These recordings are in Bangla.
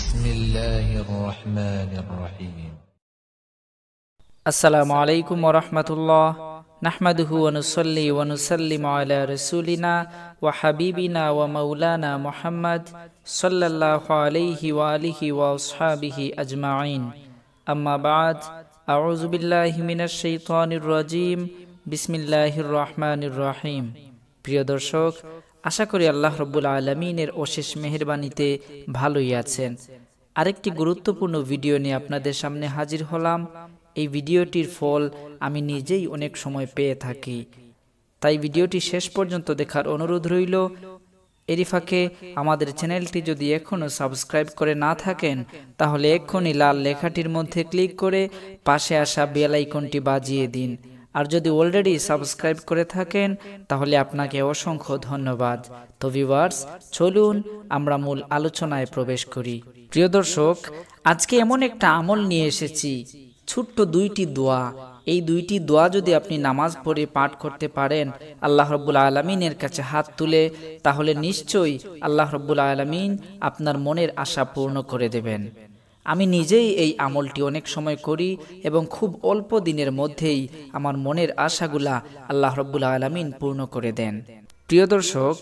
بسم الله الرحمن الرحيم السلام عليكم ورحمة الله نحمده ونصلي ونسلم على رسولنا وحبيبنا ومولانا محمد صلى الله عليه وآله وأصحابه أجمعين أما بعد أعوذ بالله من الشيطان الرجيم بسم الله الرحمن الرحيم প্রিয় দর্শক আশা করি আল্লাহ রব্বুল আলমিনের অশেষ মেহরবানিতে ভালোই আছেন আরেকটি গুরুত্বপূর্ণ ভিডিও নিয়ে আপনাদের সামনে হাজির হলাম এই ভিডিওটির ফল আমি নিজেই অনেক সময় পেয়ে থাকি তাই ভিডিওটি শেষ পর্যন্ত দেখার অনুরোধ রইল এরই ফাঁকে আমাদের চ্যানেলটি যদি এখনও সাবস্ক্রাইব করে না থাকেন তাহলে এক্ষুনি লাল লেখাটির মধ্যে ক্লিক করে পাশে আসা বেলাইকনটি বাজিয়ে দিন আর যদি অলরেডি সাবস্ক্রাইব করে থাকেন তাহলে আপনাকে অসংখ্য ধন্যবাদ তো ভিউয়ার্স চলুন আমরা মূল আলোচনায় প্রবেশ করি প্রিয় দর্শক আজকে এমন একটা আমল নিয়ে এসেছি ছোট্ট দুইটি দোয়া এই দুইটি দোয়া যদি আপনি নামাজ পড়ে পাঠ করতে পারেন আল্লাহ রব্বুল আলমিনের কাছে হাত তুলে তাহলে নিশ্চয়ই আল্লাহ রব্বুল আলমিন আপনার মনের আশা পূর্ণ করে দেবেন আমি নিজেই এই আমলটি অনেক সময় করি এবং খুব অল্প দিনের মধ্যেই আমার মনের আশাগুলা আল্লাহ রব্বুল আলমিন পূর্ণ করে দেন প্রিয় দর্শক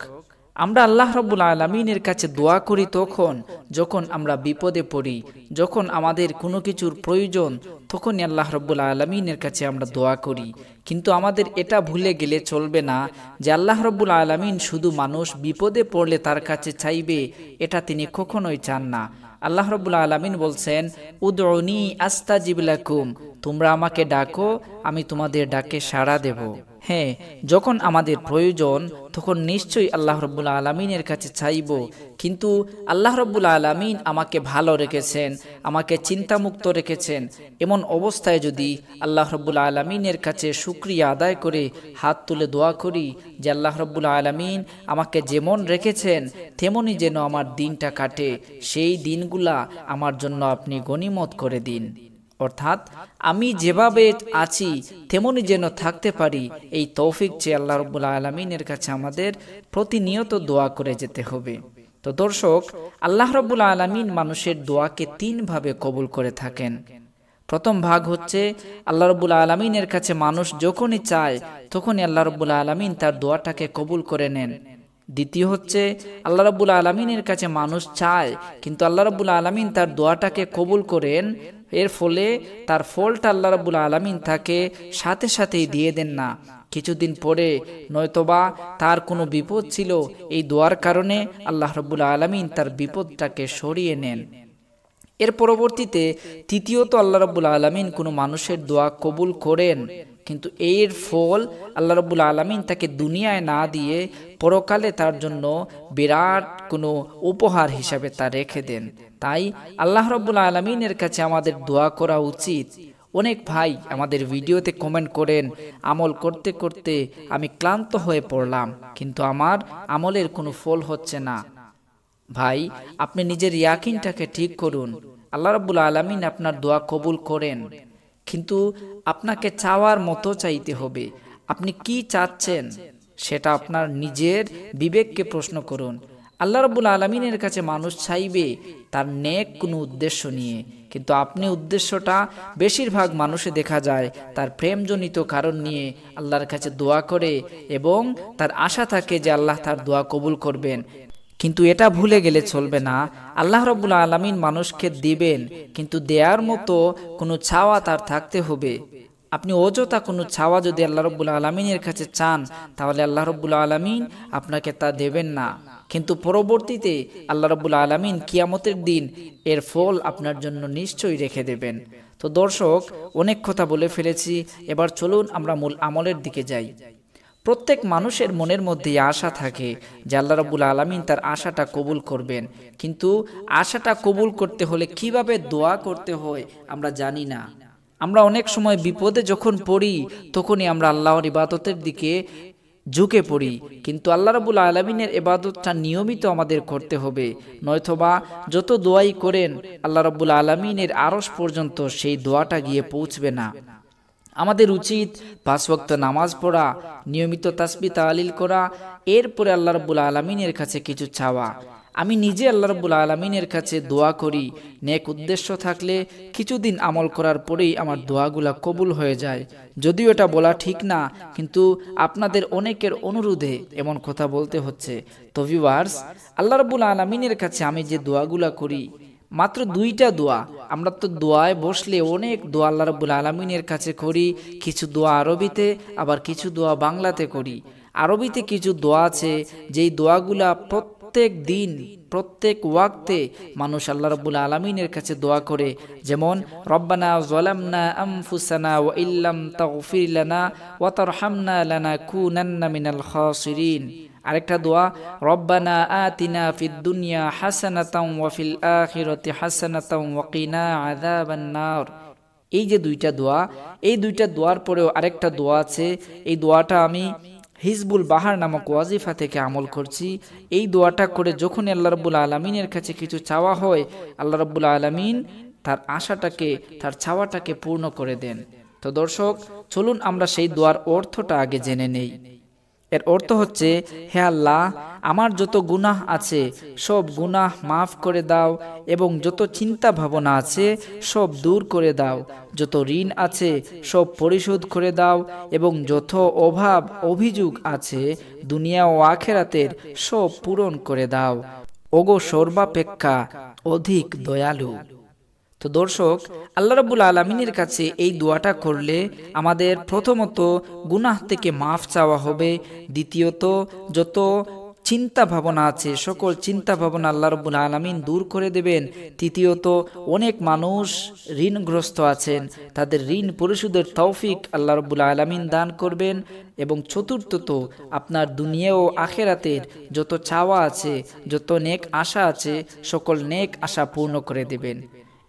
আমরা আল্লাহ রব্বুল আলমিনের কাছে দোয়া করি তখন যখন আমরা বিপদে পড়ি যখন আমাদের কোনো কিছুর প্রয়োজন তখনই আল্লাহ রব্বুল আলমিনের কাছে আমরা দোয়া করি কিন্তু আমাদের এটা ভুলে গেলে চলবে না যে আল্লাহ রব্বুল আলমিন শুধু মানুষ বিপদে পড়লে তার কাছে চাইবে এটা তিনি কখনোই চান না আল্লাহ রবুল্লা আলমিন বলছেন উদরনি আস্তা জিবিলাকুম তোমরা আমাকে ডাকো আমি তোমাদের ডাকে সাড়া দেবো হ্যাঁ যখন আমাদের প্রয়োজন তখন নিশ্চয়ই আল্লাহ রব্বুল আলমিনের কাছে চাইব কিন্তু আল্লাহ রব্বুল আলমিন আমাকে ভালো রেখেছেন আমাকে চিন্তামুক্ত রেখেছেন এমন অবস্থায় যদি আল্লাহ রব্বুল আলমিনের কাছে সুক্রিয়া আদায় করে হাত তুলে দোয়া করি যে আল্লাহ রব্বুল আলমিন আমাকে যেমন রেখেছেন তেমনই যেন আমার দিনটা কাটে সেই দিনগুলা আমার জন্য আপনি গণিমত করে দিন অর্থাৎ আমি যেভাবে আছি তেমনই যেন থাকতে পারি এই তৌফিক যে আল্লাহ রবুল্লা আলমিনের কাছে আমাদের প্রতিনিয়ত দোয়া করে যেতে হবে তো দর্শক আল্লাহ রবুল্লা আলমিন মানুষের দোয়াকে তিনভাবে কবুল করে থাকেন প্রথম ভাগ হচ্ছে আল্লাহ রবুল আলমিনের কাছে মানুষ যখনই চায় তখনই আল্লাহ রবুল আলমিন তার দোয়াটাকে কবুল করে নেন দ্বিতীয় হচ্ছে আল্লাহ রবুল আলমিনের কাছে মানুষ চায় কিন্তু আল্লাহ রবুল আলমিন তার দোয়াটাকে কবুল করেন এর ফলে তার ফলটা আল্লাহ রাবুল আলমিন তাকে সাথে সাথেই দিয়ে দেন না কিছুদিন পরে নয়তোবা তার কোনো বিপদ ছিল এই দোয়ার কারণে আল্লাহ রবুল আলমিন তার বিপদটাকে সরিয়ে নেন এর পরবর্তীতে তৃতীয়ত আল্লাহ রবুল আলমিন কোনো মানুষের দোয়া কবুল করেন কিন্তু এর ফল আল্লাহ রবুল আলমিন তাকে দুনিয়ায় না দিয়ে পরকালে তার জন্য বিরাট কোনো উপহার হিসাবে তা রেখে দেন তাই আল্লাহ রব্বুল আলমিনের কাছে আমাদের দোয়া করা উচিত অনেক ভাই আমাদের ভিডিওতে কমেন্ট করেন আমল করতে করতে আমি ক্লান্ত হয়ে পড়লাম কিন্তু আমার আমলের কোনো ফল হচ্ছে না ভাই আপনি নিজের ইয়াকিনটাকে ঠিক করুন আল্লাহ রব্বুল আলমিন আপনার দোয়া কবুল করেন কিন্তু আপনাকে চাওয়ার মতো চাইতে হবে আপনি কি চাচ্ছেন সেটা আপনার নিজের বিবেককে প্রশ্ন করুন আল্লাহ রবুল আলমিনের কাছে মানুষ চাইবে তার নেক কোনো উদ্দেশ্য নিয়ে কিন্তু আপনি উদ্দেশ্যটা বেশিরভাগ মানুষে দেখা যায় তার প্রেমজনিত কারণ নিয়ে আল্লাহর কাছে দোয়া করে এবং তার আশা থাকে যে আল্লাহ তার দোয়া কবুল করবেন কিন্তু এটা ভুলে গেলে চলবে না আল্লাহ রবুল আলমিন মানুষকে দিবেন কিন্তু দেয়ার মতো কোনো ছাওয়া তার থাকতে হবে আপনি অযথা কোনো ছাওয়া যদি আল্লাহ রব্বুল আলমিনের কাছে চান তাহলে আল্লাহ রব্বুল আলমিন আপনাকে তা দেবেন না কিন্তু পরবর্তীতে আল্লাহ রব্বুল আলমিন কিয়ামতের দিন এর ফল আপনার জন্য নিশ্চয়ই রেখে দেবেন তো দর্শক অনেক কথা বলে ফেলেছি এবার চলুন আমরা মূল আমলের দিকে যাই প্রত্যেক মানুষের মনের মধ্যে আশা থাকে যে আল্লাহ রবুল আলমিন তার আশাটা কবুল করবেন কিন্তু আশাটা কবুল করতে হলে কিভাবে দোয়া করতে হয় আমরা জানি না আমরা অনেক সময় বিপদে যখন পড়ি তখনই আমরা আল্লাহর ইবাদতের দিকে ঝুঁকে পড়ি কিন্তু আল্লাহ রবুল আলমিনের এবাদতটা নিয়মিত আমাদের করতে হবে নয়তোবা যত দোয়াই করেন আল্লাহ রবুল আলমিনের আরস পর্যন্ত সেই দোয়াটা গিয়ে পৌঁছবে না আমাদের উচিত পাঁচ ভক্ত নামাজ পড়া নিয়মিত তাসবি তালিল করা এরপরে আল্লাহ রব্বুল আলমিনের কাছে কিছু চাওয়া আমি নিজে আল্লাহ রব্বুল আলমিনের কাছে দোয়া করি নেক উদ্দেশ্য থাকলে কিছুদিন আমল করার পরেই আমার দোয়াগুলা কবুল হয়ে যায় যদিও এটা বলা ঠিক না কিন্তু আপনাদের অনেকের অনুরোধে এমন কথা বলতে হচ্ছে তো ভিউয়ার্স আল্লাহ রব্বুল আলমিনের কাছে আমি যে দোয়াগুলা করি মাত্র দুইটা দোয়া আমরা তো দোয়ায় বসলে অনেক দোয়া আল্লাহ রবুল আলমিনের কাছে করি কিছু দোয়া আরবিতে আবার কিছু দোয়া বাংলাতে করি আরবিতে কিছু দোয়া আছে যেই দোয়াগুলা প্রত্যেক দিন প্রত্যেক ওয়াক্তে মানুষ আল্লাহ রব্বুল আলমিনের কাছে দোয়া করে যেমন রব্বানা জলামনা আমফুসানা ও ইল্লাম তাগফির লানা হামনা লানা কুনান্না মিনাল খাসিরিন আরেকটা দোয়া রব্বানা আতিনা ফিদ দুনিয়া হাসানাতাম ওয়াফিল আখিরতি হাসানাতাম ওয়াকিনা আযাবান্নার এই যে দুইটা দোয়া এই দুইটা দোয়ার পরেও আরেকটা দোয়া আছে এই দোয়াটা আমি হিজবুল বাহার নামক ওয়াজিফা থেকে আমল করছি এই দোয়াটা করে যখন আল্লাহ রব্বুল আলমিনের কাছে কিছু চাওয়া হয় আল্লাহ রব্বুল আলমিন তার আশাটাকে তার চাওয়াটাকে পূর্ণ করে দেন তো দর্শক চলুন আমরা সেই দোয়ার অর্থটা আগে জেনে নেই এর অর্থ হচ্ছে হে আল্লাহ আমার যত গুনাহ আছে সব গুনাহ মাফ করে দাও এবং যত চিন্তা ভাবনা আছে সব দূর করে দাও যত ঋণ আছে সব পরিশোধ করে দাও এবং যত অভাব অভিযোগ আছে দুনিয়া ও আখেরাতের সব পূরণ করে দাও ওগো সর্বাপেক্ষা অধিক দয়ালু তো দর্শক আল্লাহ রবুল আলমিনের কাছে এই দোয়াটা করলে আমাদের প্রথমত গুনাহ থেকে মাফ চাওয়া হবে দ্বিতীয়ত যত চিন্তা ভাবনা আছে সকল চিন্তা ভাবনা আল্লাহ রব্বুল আলমিন দূর করে দেবেন তৃতীয়ত অনেক মানুষ ঋণগ্রস্ত আছেন তাদের ঋণ পরিশোধের তৌফিক আল্লাহ রব্বুল আলমিন দান করবেন এবং চতুর্থত আপনার দুনিয়া ও আখেরাতের যত চাওয়া আছে যত নেক আশা আছে সকল নেক আশা পূর্ণ করে দেবেন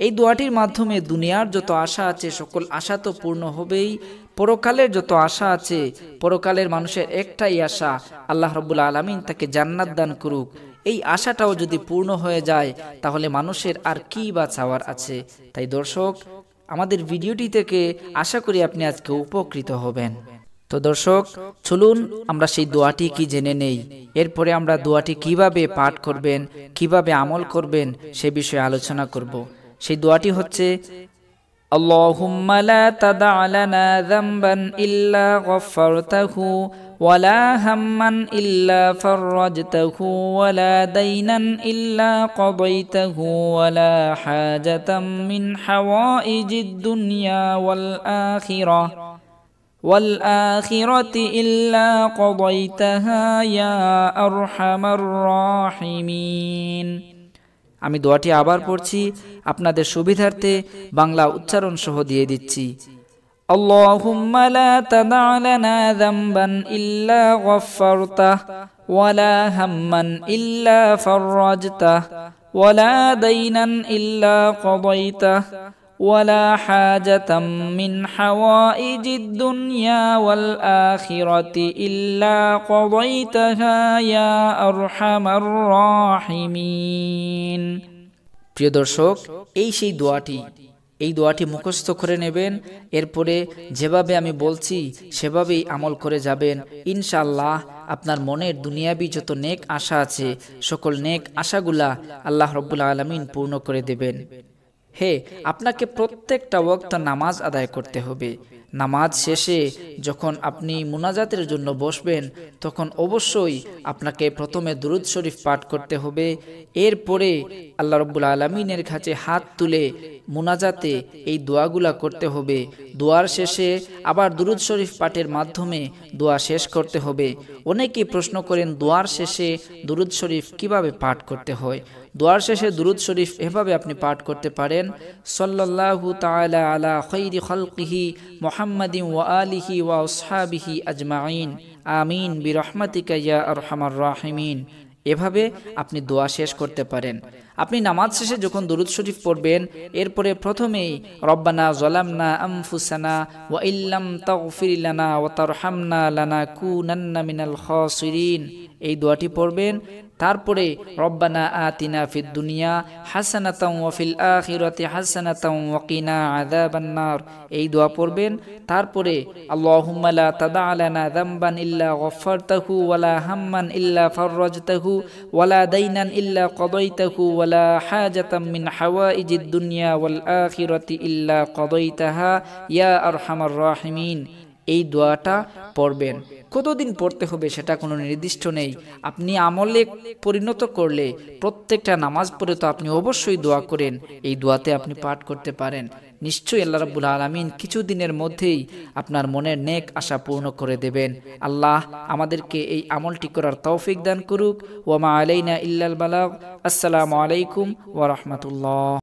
এই দোয়াটির মাধ্যমে দুনিয়ার যত আশা আছে সকল আশা তো পূর্ণ হবেই পরকালের যত আশা আছে পরকালের মানুষের একটাই আশা আল্লাহ রবুল্লা আলমিন তাকে জান্নাত দান করুক এই আশাটাও যদি পূর্ণ হয়ে যায় তাহলে মানুষের আর কি বা চাওয়ার আছে তাই দর্শক আমাদের ভিডিওটি থেকে আশা করি আপনি আজকে উপকৃত হবেন তো দর্শক চলুন আমরা সেই দোয়াটি কি জেনে নেই এরপরে আমরা দোয়াটি কিভাবে পাঠ করবেন কিভাবে আমল করবেন সে বিষয়ে আলোচনা করব সেই দোয়াটি হচ্ছে اللهم لا تدع لنا ذنبا إلا غفرته ولا هما إلا فرجته ولا دينا إلا قضيته ولا حاجة من حوائج الدنيا والآخرة والآخرة إلا قضيتها يا أرحم الراحمين আমি দোয়াটি আবার পড়ছি আপনাদের সুবিধার্থে বাংলা উচ্চারণ সহ দিয়ে দিচ্ছি اللهم لا تدع لنا ذنبا إلا غفرته ولا هما إلا فرجته ولا دينا إلا قضيته ولا حاجة من حوائج الدنيا والآخرة إلا قضيتها يا أرحم الراحمين প্রিয় দর্শক এই সেই দোয়াটি এই দোয়াটি মুখস্থ করে নেবেন এরপরে যেভাবে আমি বলছি সেভাবেই আমল করে যাবেন ইনশাল্লাহ আপনার মনের দুনিয়াবি যত নেক আশা আছে সকল নেক আশাগুলা আল্লাহ রব্বুল আলমিন পূর্ণ করে দেবেন হে আপনাকে প্রত্যেকটা ওক্ত নামাজ আদায় করতে হবে নামাজ শেষে যখন আপনি মুনাজাতের জন্য বসবেন তখন অবশ্যই আপনাকে প্রথমে দুরুদ শরীফ পাঠ করতে হবে এরপরে আল্লাহ রব্বুল আলমিনের কাছে হাত তুলে মোনাজাতে এই দোয়াগুলা করতে হবে দোয়ার শেষে আবার দুরুদ শরীফ পাঠের মাধ্যমে দোয়া শেষ করতে হবে অনেকেই প্রশ্ন করেন দোয়ার শেষে দুরুদ শরীফ কিভাবে পাঠ করতে হয় দোয়ার শেষে দুরুদ শরীফ এভাবে আপনি পাঠ করতে পারেন সল্লাহু তালা আলা খৈরি খলকিহি মোহাম্মদিম ওয়া আলিহি ওয়া ওসহাবিহি আজমাইন আমিন বিরহমাতিকা ইয়া আর রাহিমিন এভাবে আপনি দোয়া শেষ করতে পারেন আপনি নামাজ শেষে যখন দরুদ শরীফ পড়বেন এরপরে প্রথমেই রব্বানা জলামনা আমফুসানা ওয়া ইল্লাম তাগফির ও ওয়া তারহামনা লানা কুনান্না মিনাল খাসিরিন এই দোয়াটি পড়বেন তারপরে রব্বানা আতিনা ফিদ দুনিয়া হাসানাতাম ফিল আখিরাতি হাসানাতাম আযাবান নার এই দোয়া পড়বেন তারপরে আল্লাহুম্মা লা তাদা লানা যামবান ইল্লা গফারতাহু ওয়া লা হাম্মান ইল্লা ফাররাজতাহু ওয়া লা দাইনান ইল্লা কদাইতাহু ওয়া লা হাজাতাম মিন হাওয়াইজিদ দুনিয়া ওয়াল আখিরাতি ইল্লা কদাইতাহা ইয়া আরহামার রাহিমিন এই দোয়াটা পড়বেন কতদিন পড়তে হবে সেটা কোনো নির্দিষ্ট নেই আপনি আমলে পরিণত করলে প্রত্যেকটা নামাজ পড়ে তো আপনি অবশ্যই দোয়া করেন এই দোয়াতে আপনি পাঠ করতে পারেন নিশ্চয়ই আল্লাহ রাবুল আলমিন কিছু দিনের মধ্যেই আপনার মনের নেক আশা পূর্ণ করে দেবেন আল্লাহ আমাদেরকে এই আমলটি করার তৌফিক দান করুক মা আলাইনা ইল্লাল বালাগ আসসালামু আলাইকুম ওয়া রাহমাতুল্লাহ